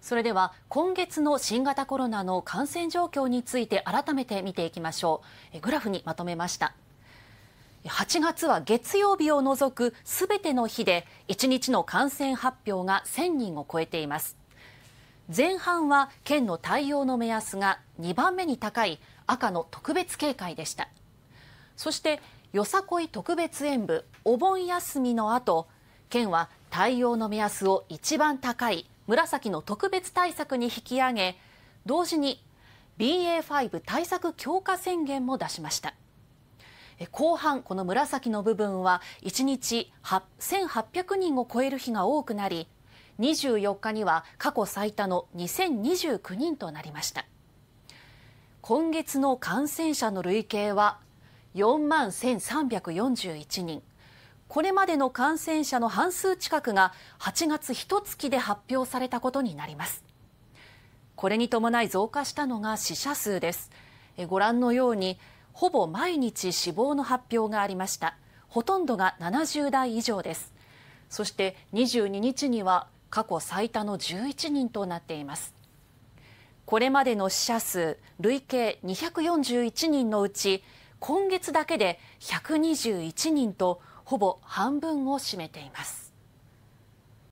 それでは今月の新型コロナの感染状況について改めて見ていきましょうグラフにまとめました8月は月曜日を除くすべての日で1日の感染発表が1000人を超えています前半は県の対応の目安が2番目に高い赤の特別警戒でしたそしてよさこい特別演舞お盆休みの後県は対応の目安を一番高い紫の特別対策に引き上げ同時に BA.5 対策強化宣言も出しました後半この紫の部分は1日1800人を超える日が多くなり24日には過去最多の2029人となりました今月の感染者の累計は4万1341人これまでの感染者の半数近くが8月一月で発表されたことになりますこれに伴い増加したのが死者数ですご覧のようにほぼ毎日死亡の発表がありましたほとんどが70代以上ですそして22日には過去最多の11人となっていますこれまでの死者数累計241人のうち今月だけで121人とほぼ半分を占めています。